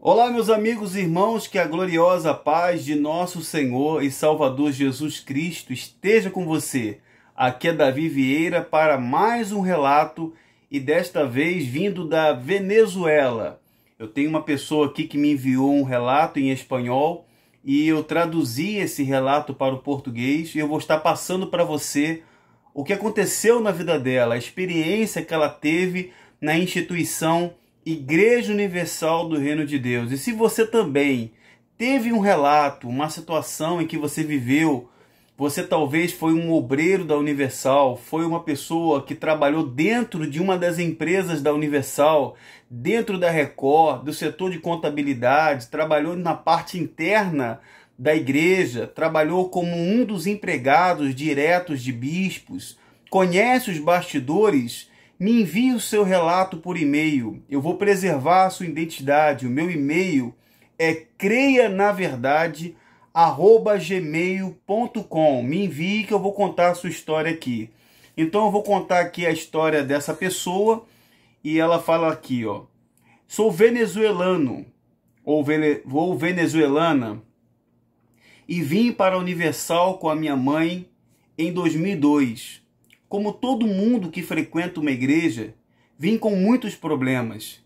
Olá, meus amigos e irmãos, que a gloriosa paz de nosso Senhor e Salvador Jesus Cristo esteja com você. Aqui é Davi Vieira para mais um relato e desta vez vindo da Venezuela. Eu tenho uma pessoa aqui que me enviou um relato em espanhol e eu traduzi esse relato para o português e eu vou estar passando para você o que aconteceu na vida dela, a experiência que ela teve na instituição Igreja Universal do Reino de Deus. E se você também teve um relato, uma situação em que você viveu, você talvez foi um obreiro da Universal, foi uma pessoa que trabalhou dentro de uma das empresas da Universal, dentro da Record, do setor de contabilidade, trabalhou na parte interna da igreja, trabalhou como um dos empregados diretos de bispos, conhece os bastidores me envie o seu relato por e-mail. Eu vou preservar a sua identidade. O meu e-mail é creia na verdade gmail.com. Me envie que eu vou contar a sua história aqui. Então eu vou contar aqui a história dessa pessoa e ela fala aqui, ó. Sou venezuelano ou, vene, venezuelana e vim para a Universal com a minha mãe em 2002 como todo mundo que frequenta uma igreja, vim com muitos problemas,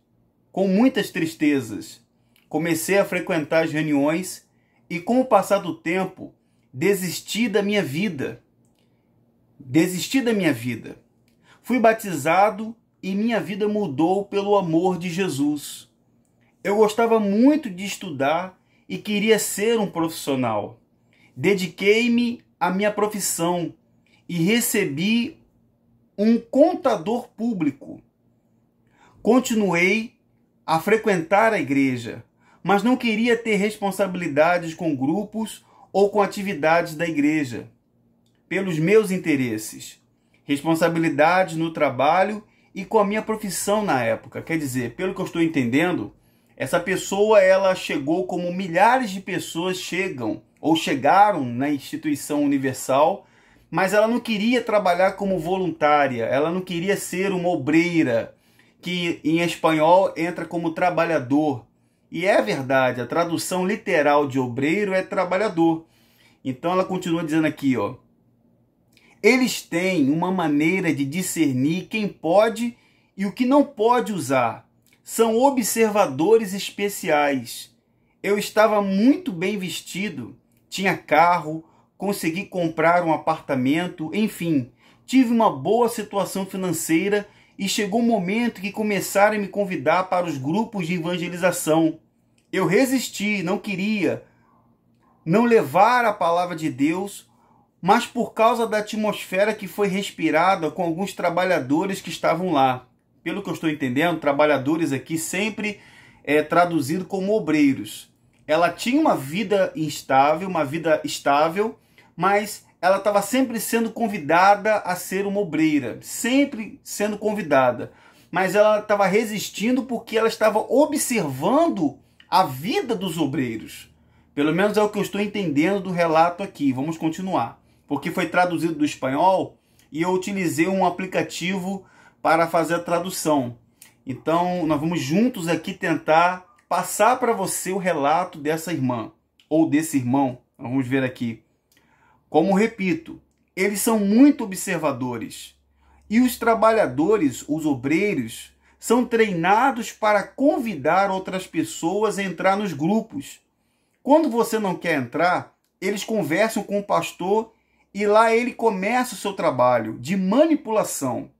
com muitas tristezas. Comecei a frequentar as reuniões e, com o passar do tempo, desisti da minha vida. Desisti da minha vida. Fui batizado e minha vida mudou pelo amor de Jesus. Eu gostava muito de estudar e queria ser um profissional. Dediquei-me à minha profissão e recebi um contador público. Continuei a frequentar a igreja, mas não queria ter responsabilidades com grupos ou com atividades da igreja, pelos meus interesses, responsabilidades no trabalho e com a minha profissão na época. Quer dizer, pelo que eu estou entendendo, essa pessoa ela chegou como milhares de pessoas chegam ou chegaram na instituição universal mas ela não queria trabalhar como voluntária, ela não queria ser uma obreira, que em espanhol entra como trabalhador. E é verdade, a tradução literal de obreiro é trabalhador. Então ela continua dizendo aqui, ó. Eles têm uma maneira de discernir quem pode e o que não pode usar. São observadores especiais. Eu estava muito bem vestido, tinha carro, consegui comprar um apartamento, enfim, tive uma boa situação financeira e chegou o um momento que começaram a me convidar para os grupos de evangelização. Eu resisti, não queria não levar a palavra de Deus, mas por causa da atmosfera que foi respirada com alguns trabalhadores que estavam lá. Pelo que eu estou entendendo, trabalhadores aqui sempre é traduzido como obreiros. Ela tinha uma vida instável, uma vida estável, mas ela estava sempre sendo convidada a ser uma obreira, sempre sendo convidada. Mas ela estava resistindo porque ela estava observando a vida dos obreiros. Pelo menos é o que eu estou entendendo do relato aqui. Vamos continuar. Porque foi traduzido do espanhol e eu utilizei um aplicativo para fazer a tradução. Então, nós vamos juntos aqui tentar passar para você o relato dessa irmã ou desse irmão. Vamos ver aqui. Como repito, eles são muito observadores. E os trabalhadores, os obreiros, são treinados para convidar outras pessoas a entrar nos grupos. Quando você não quer entrar, eles conversam com o pastor e lá ele começa o seu trabalho de manipulação.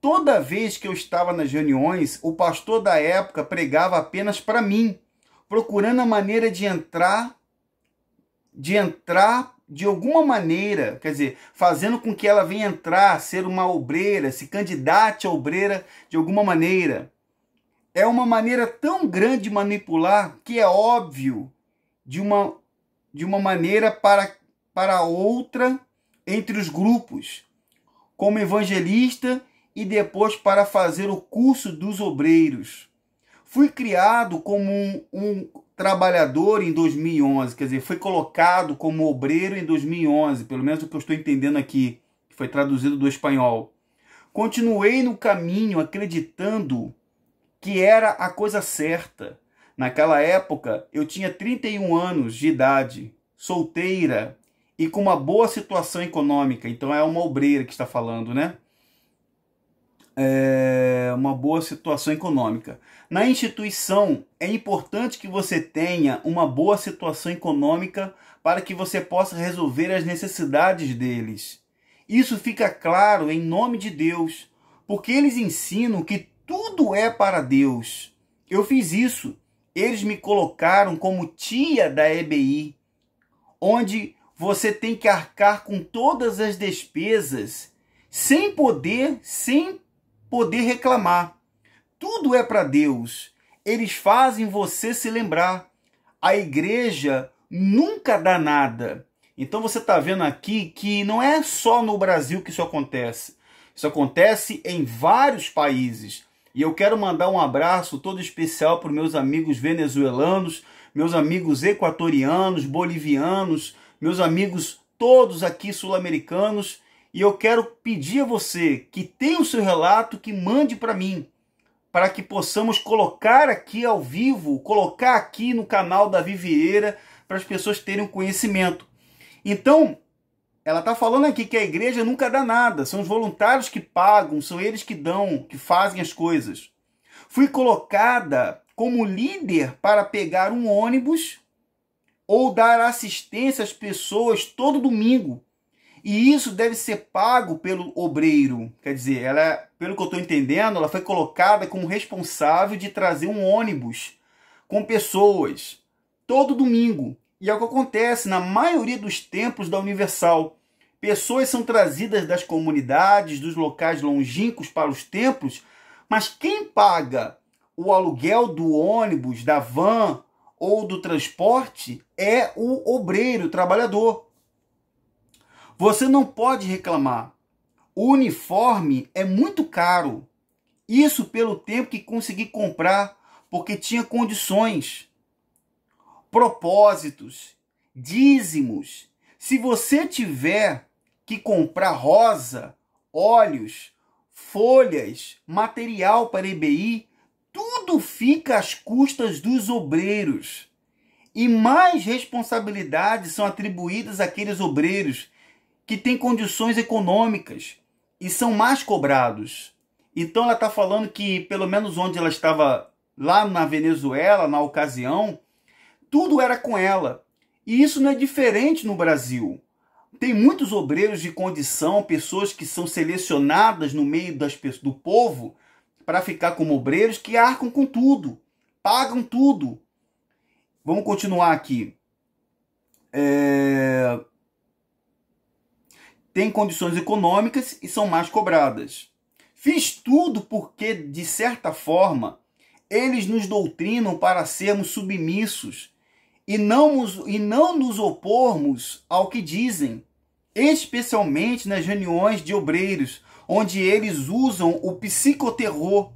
Toda vez que eu estava nas reuniões, o pastor da época pregava apenas para mim, procurando a maneira de entrar, de entrar de alguma maneira, quer dizer, fazendo com que ela venha entrar, ser uma obreira, se candidate a obreira de alguma maneira. É uma maneira tão grande de manipular que é óbvio de uma, de uma maneira para, para outra entre os grupos, como evangelista e depois para fazer o curso dos obreiros. Fui criado como um, um trabalhador em 2011, quer dizer, foi colocado como obreiro em 2011, pelo menos o que eu estou entendendo aqui, que foi traduzido do espanhol. Continuei no caminho acreditando que era a coisa certa. Naquela época, eu tinha 31 anos de idade, solteira e com uma boa situação econômica. Então é uma obreira que está falando, né? é, uma boa situação econômica. Na instituição, é importante que você tenha uma boa situação econômica para que você possa resolver as necessidades deles. Isso fica claro em nome de Deus, porque eles ensinam que tudo é para Deus. Eu fiz isso. Eles me colocaram como tia da EBI, onde você tem que arcar com todas as despesas, sem poder, sem poder reclamar. Tudo é para Deus. Eles fazem você se lembrar. A igreja nunca dá nada. Então você está vendo aqui que não é só no Brasil que isso acontece. Isso acontece em vários países. E eu quero mandar um abraço todo especial para os meus amigos venezuelanos, meus amigos equatorianos, bolivianos, meus amigos todos aqui sul-americanos e eu quero pedir a você que tem o seu relato que mande para mim, para que possamos colocar aqui ao vivo, colocar aqui no canal da Vivieira, para as pessoas terem conhecimento. Então, ela está falando aqui que a igreja nunca dá nada, são os voluntários que pagam, são eles que dão, que fazem as coisas. Fui colocada como líder para pegar um ônibus ou dar assistência às pessoas todo domingo e isso deve ser pago pelo obreiro. Quer dizer, ela, pelo que eu estou entendendo, ela foi colocada como responsável de trazer um ônibus com pessoas todo domingo. E é o que acontece na maioria dos templos da Universal. Pessoas são trazidas das comunidades, dos locais longínquos para os templos, mas quem paga o aluguel do ônibus, da van ou do transporte é o obreiro, o trabalhador. Você não pode reclamar. O uniforme é muito caro. Isso pelo tempo que consegui comprar, porque tinha condições, propósitos, dízimos. Se você tiver que comprar rosa, óleos, folhas, material para EBI, tudo fica às custas dos obreiros. E mais responsabilidades são atribuídas àqueles obreiros que têm condições econômicas e são mais cobrados. Então ela está falando que, pelo menos onde ela estava lá na Venezuela, na ocasião, tudo era com ela. E isso não é diferente no Brasil. Tem muitos obreiros de condição, pessoas que são selecionadas no meio das, do povo para ficar como obreiros, que arcam com tudo, pagam tudo. Vamos continuar aqui. É têm condições econômicas e são mais cobradas. Fiz tudo porque, de certa forma, eles nos doutrinam para sermos submissos e não, e não nos opormos ao que dizem, especialmente nas reuniões de obreiros, onde eles usam o psicoterror.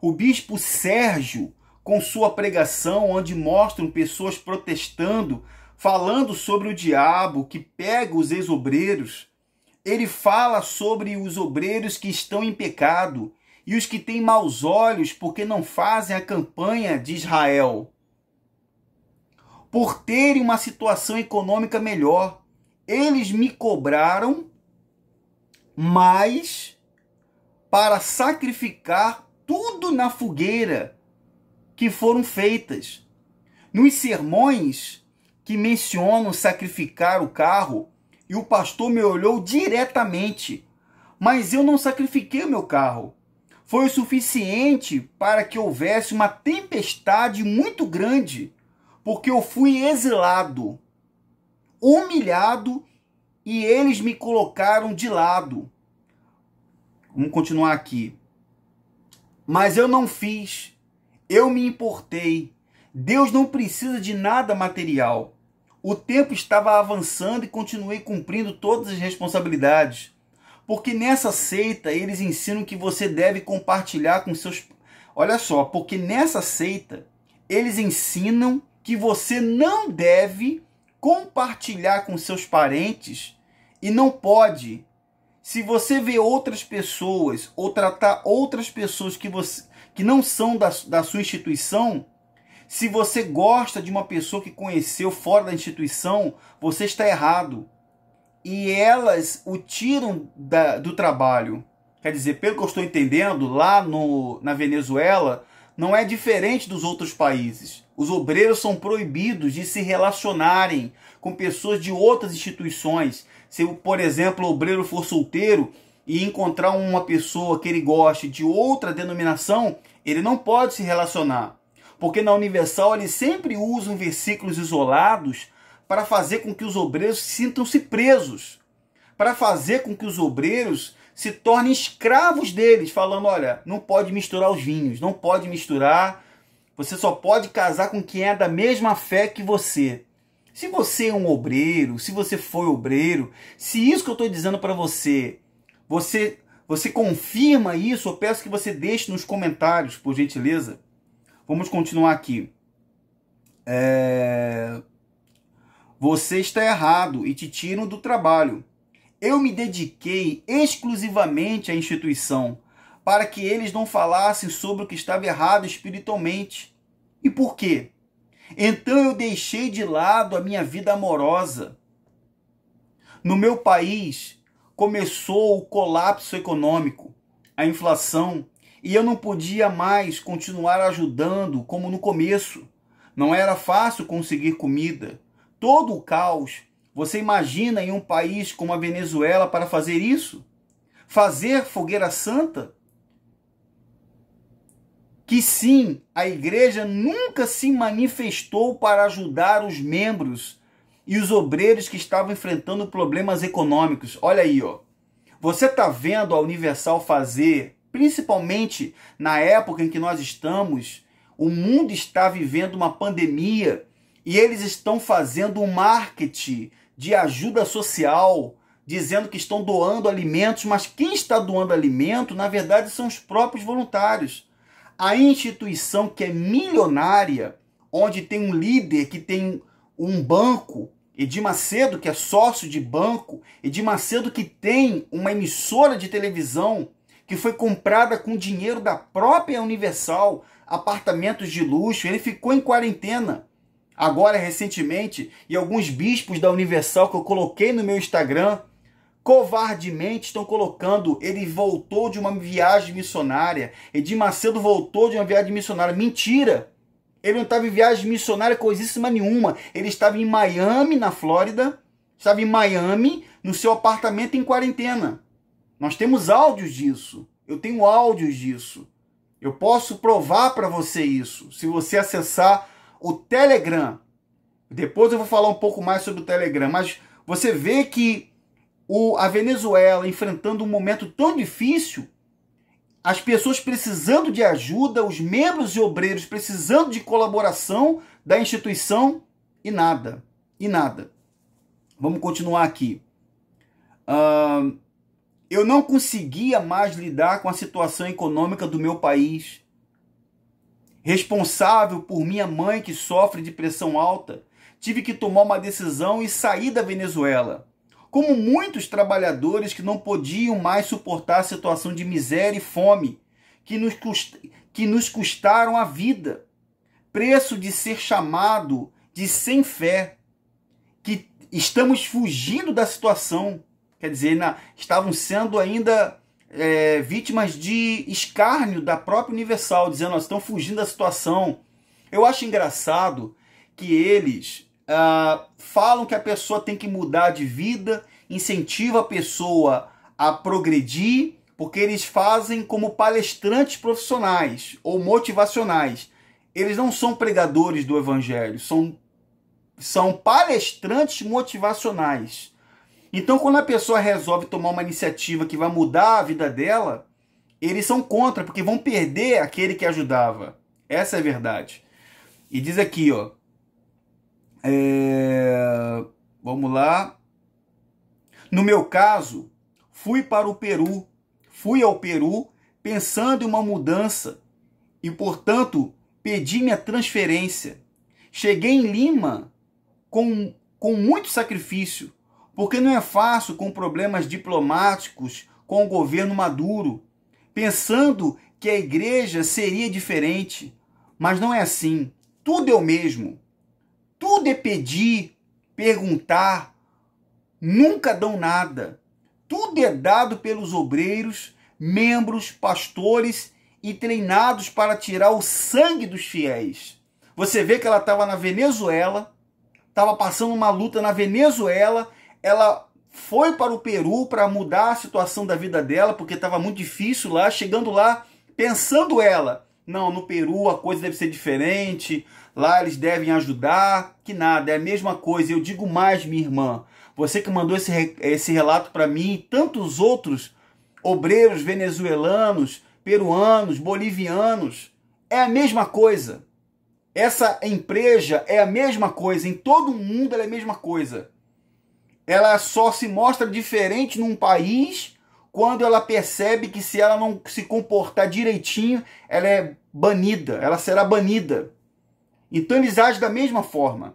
O bispo Sérgio, com sua pregação, onde mostram pessoas protestando, falando sobre o diabo que pega os ex-obreiros, ele fala sobre os obreiros que estão em pecado e os que têm maus olhos porque não fazem a campanha de Israel. Por terem uma situação econômica melhor, eles me cobraram mais para sacrificar tudo na fogueira que foram feitas. Nos sermões que mencionam sacrificar o carro, e o pastor me olhou diretamente. Mas eu não sacrifiquei o meu carro. Foi o suficiente para que houvesse uma tempestade muito grande, porque eu fui exilado, humilhado e eles me colocaram de lado. Vamos continuar aqui. Mas eu não fiz, eu me importei. Deus não precisa de nada material. O tempo estava avançando e continuei cumprindo todas as responsabilidades. Porque nessa seita eles ensinam que você deve compartilhar com seus. Olha só, porque nessa seita eles ensinam que você não deve compartilhar com seus parentes e não pode. Se você vê outras pessoas ou tratar outras pessoas que, você, que não são da, da sua instituição, se você gosta de uma pessoa que conheceu fora da instituição, você está errado. E elas o tiram da, do trabalho. Quer dizer, pelo que eu estou entendendo, lá no, na Venezuela, não é diferente dos outros países. Os obreiros são proibidos de se relacionarem com pessoas de outras instituições. Se, por exemplo, o obreiro for solteiro e encontrar uma pessoa que ele goste de outra denominação, ele não pode se relacionar. Porque na Universal eles sempre usam versículos isolados para fazer com que os obreiros sintam-se presos, para fazer com que os obreiros se tornem escravos deles, falando: olha, não pode misturar os vinhos, não pode misturar, você só pode casar com quem é da mesma fé que você. Se você é um obreiro, se você foi obreiro, se isso que eu estou dizendo para você, você você confirma isso, eu peço que você deixe nos comentários, por gentileza. Vamos continuar aqui. É... Você está errado e te tiram do trabalho. Eu me dediquei exclusivamente à instituição para que eles não falassem sobre o que estava errado espiritualmente. E por quê? Então eu deixei de lado a minha vida amorosa. No meu país começou o colapso econômico, a inflação e eu não podia mais continuar ajudando como no começo. Não era fácil conseguir comida. Todo o caos. Você imagina em um país como a Venezuela para fazer isso? Fazer fogueira santa? Que sim, a igreja nunca se manifestou para ajudar os membros e os obreiros que estavam enfrentando problemas econômicos. Olha aí, ó. Você tá vendo a Universal fazer principalmente na época em que nós estamos, o mundo está vivendo uma pandemia e eles estão fazendo um marketing de ajuda social, dizendo que estão doando alimentos, mas quem está doando alimento, na verdade, são os próprios voluntários. A instituição que é milionária, onde tem um líder que tem um banco, Edir Macedo, que é sócio de banco, Edir Macedo, que tem uma emissora de televisão que foi comprada com dinheiro da própria Universal, apartamentos de luxo, ele ficou em quarentena. Agora, recentemente, e alguns bispos da Universal que eu coloquei no meu Instagram, covardemente estão colocando ele voltou de uma viagem missionária, Edir Macedo voltou de uma viagem missionária. Mentira! Ele não estava em viagem missionária coisíssima nenhuma. Ele estava em Miami, na Flórida, estava em Miami, no seu apartamento em quarentena. Nós temos áudios disso. Eu tenho áudios disso. Eu posso provar para você isso se você acessar o Telegram. Depois eu vou falar um pouco mais sobre o Telegram, mas você vê que o, a Venezuela enfrentando um momento tão difícil, as pessoas precisando de ajuda, os membros e obreiros precisando de colaboração da instituição e nada, e nada. Vamos continuar aqui. Uh, eu não conseguia mais lidar com a situação econômica do meu país. Responsável por minha mãe que sofre de pressão alta, tive que tomar uma decisão e sair da Venezuela. Como muitos trabalhadores que não podiam mais suportar a situação de miséria e fome que nos, que nos custaram a vida. Preço de ser chamado de sem fé, que estamos fugindo da situação Quer dizer, na, estavam sendo ainda é, vítimas de escárnio da própria Universal, dizendo, nós estão fugindo da situação. Eu acho engraçado que eles ah, falam que a pessoa tem que mudar de vida, incentiva a pessoa a progredir, porque eles fazem como palestrantes profissionais ou motivacionais. Eles não são pregadores do evangelho, são, são palestrantes motivacionais. Então, quando a pessoa resolve tomar uma iniciativa que vai mudar a vida dela, eles são contra, porque vão perder aquele que ajudava. Essa é a verdade. E diz aqui, ó. É... Vamos lá. No meu caso, fui para o Peru. Fui ao Peru pensando em uma mudança e, portanto, pedi minha transferência. Cheguei em Lima com, com muito sacrifício porque não é fácil com problemas diplomáticos com o governo Maduro, pensando que a igreja seria diferente. Mas não é assim. Tudo é o mesmo. Tudo é pedir, perguntar, nunca dão nada. Tudo é dado pelos obreiros, membros, pastores e treinados para tirar o sangue dos fiéis. Você vê que ela estava na Venezuela, estava passando uma luta na Venezuela ela foi para o Peru para mudar a situação da vida dela, porque estava muito difícil lá, chegando lá, pensando ela, não, no Peru a coisa deve ser diferente, lá eles devem ajudar, que nada, é a mesma coisa. Eu digo mais, minha irmã, você que mandou esse, esse relato para mim e tantos outros obreiros venezuelanos, peruanos, bolivianos, é a mesma coisa. Essa empresa é a mesma coisa, em todo o mundo ela é a mesma coisa ela só se mostra diferente num país quando ela percebe que se ela não se comportar direitinho, ela é banida, ela será banida. Então eles agem da mesma forma.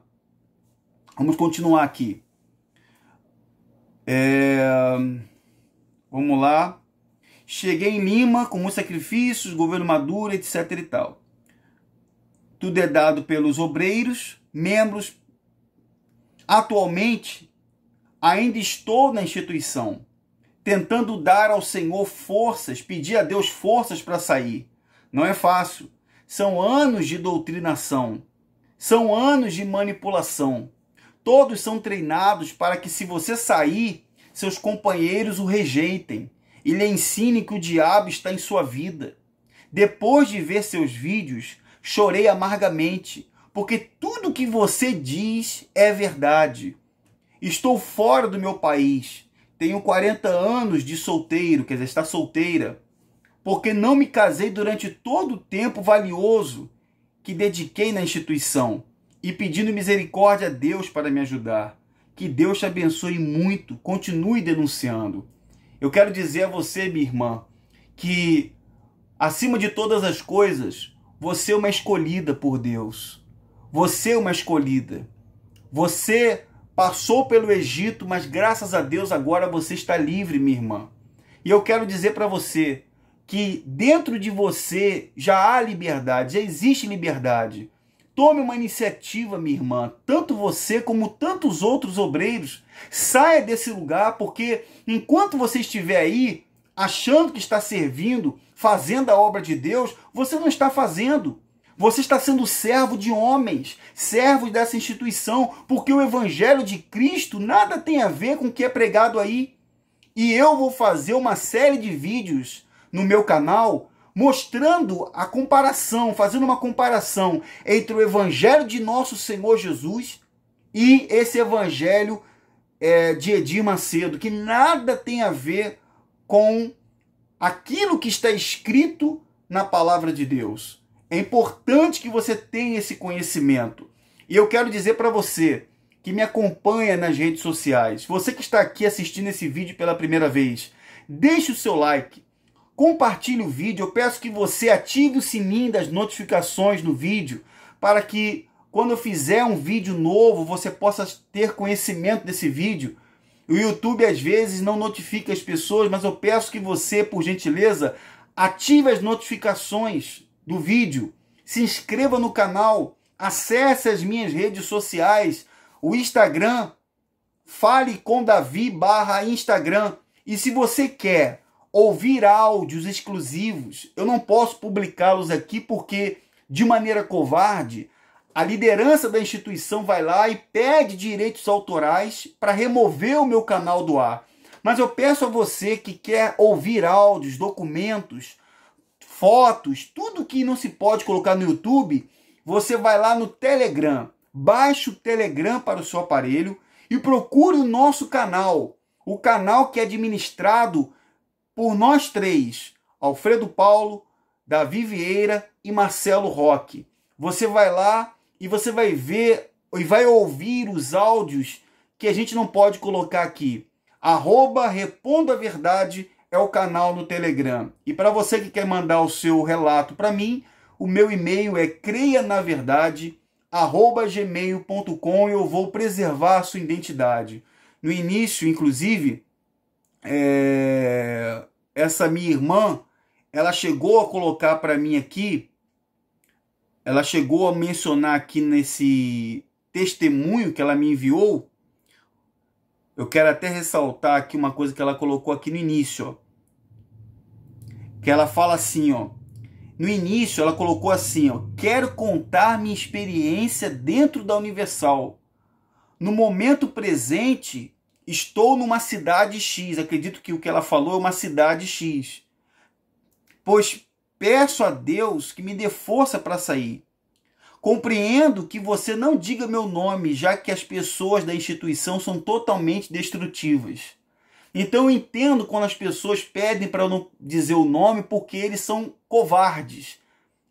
Vamos continuar aqui. É... Vamos lá. Cheguei em Lima com muitos sacrifícios, governo Maduro, etc e tal. Tudo é dado pelos obreiros, membros. Atualmente, Ainda estou na instituição, tentando dar ao Senhor forças, pedir a Deus forças para sair. Não é fácil. São anos de doutrinação, são anos de manipulação. Todos são treinados para que, se você sair, seus companheiros o rejeitem e lhe ensinem que o diabo está em sua vida. Depois de ver seus vídeos, chorei amargamente, porque tudo que você diz é verdade. Estou fora do meu país. Tenho 40 anos de solteiro, quer dizer, está solteira. Porque não me casei durante todo o tempo valioso que dediquei na instituição e pedindo misericórdia a Deus para me ajudar. Que Deus te abençoe muito. Continue denunciando. Eu quero dizer a você, minha irmã, que acima de todas as coisas, você é uma escolhida por Deus. Você é uma escolhida. Você passou pelo Egito, mas graças a Deus agora você está livre, minha irmã. E eu quero dizer para você que dentro de você já há liberdade, já existe liberdade. Tome uma iniciativa, minha irmã, tanto você como tantos outros obreiros. Saia desse lugar, porque enquanto você estiver aí, achando que está servindo, fazendo a obra de Deus, você não está fazendo. Você está sendo servo de homens, servos dessa instituição, porque o evangelho de Cristo nada tem a ver com o que é pregado aí. E eu vou fazer uma série de vídeos no meu canal mostrando a comparação, fazendo uma comparação entre o evangelho de nosso Senhor Jesus e esse evangelho é, de Edir Macedo, que nada tem a ver com aquilo que está escrito na palavra de Deus. É importante que você tenha esse conhecimento. E eu quero dizer para você que me acompanha nas redes sociais, você que está aqui assistindo esse vídeo pela primeira vez, deixe o seu like, compartilhe o vídeo, eu peço que você ative o sininho das notificações no vídeo para que quando eu fizer um vídeo novo, você possa ter conhecimento desse vídeo. O YouTube às vezes não notifica as pessoas, mas eu peço que você, por gentileza, ative as notificações do vídeo, se inscreva no canal, acesse as minhas redes sociais, o Instagram, fale com Davi barra Instagram. E se você quer ouvir áudios exclusivos, eu não posso publicá-los aqui porque, de maneira covarde, a liderança da instituição vai lá e pede direitos autorais para remover o meu canal do ar. Mas eu peço a você que quer ouvir áudios, documentos, fotos, tudo que não se pode colocar no YouTube, você vai lá no Telegram, baixa o Telegram para o seu aparelho e procure o nosso canal, o canal que é administrado por nós três, Alfredo Paulo, Davi Vieira e Marcelo Roque. Você vai lá e você vai ver e vai ouvir os áudios que a gente não pode colocar aqui. Arroba Repondo a Verdade é o canal no Telegram. E para você que quer mandar o seu relato para mim, o meu e-mail é creianaverdade@gmail.com e eu vou preservar a sua identidade. No início, inclusive, é... essa minha irmã, ela chegou a colocar para mim aqui, ela chegou a mencionar aqui nesse testemunho que ela me enviou, eu quero até ressaltar aqui uma coisa que ela colocou aqui no início. Ó que ela fala assim, ó. No início ela colocou assim, ó: "Quero contar minha experiência dentro da Universal. No momento presente, estou numa cidade X, acredito que o que ela falou é uma cidade X. Pois peço a Deus que me dê força para sair. Compreendo que você não diga meu nome, já que as pessoas da instituição são totalmente destrutivas. Então eu entendo quando as pessoas pedem para eu não dizer o nome porque eles são covardes.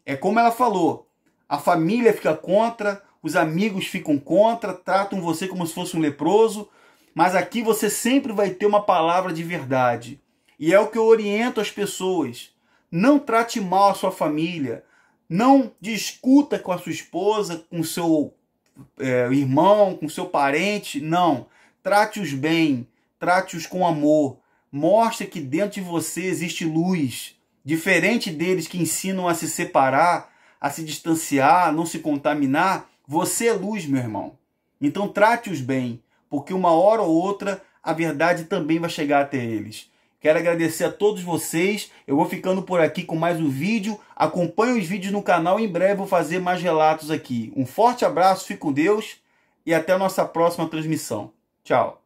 É como ela falou: a família fica contra, os amigos ficam contra, tratam você como se fosse um leproso, mas aqui você sempre vai ter uma palavra de verdade. E é o que eu oriento as pessoas. Não trate mal a sua família. Não discuta com a sua esposa, com seu é, irmão, com seu parente. Não. Trate-os bem. Trate-os com amor. Mostre que dentro de você existe luz. Diferente deles que ensinam a se separar, a se distanciar, a não se contaminar, você é luz, meu irmão. Então trate-os bem, porque uma hora ou outra a verdade também vai chegar até eles. Quero agradecer a todos vocês. Eu vou ficando por aqui com mais um vídeo. Acompanhe os vídeos no canal. Em breve vou fazer mais relatos aqui. Um forte abraço, fique com Deus e até a nossa próxima transmissão. Tchau.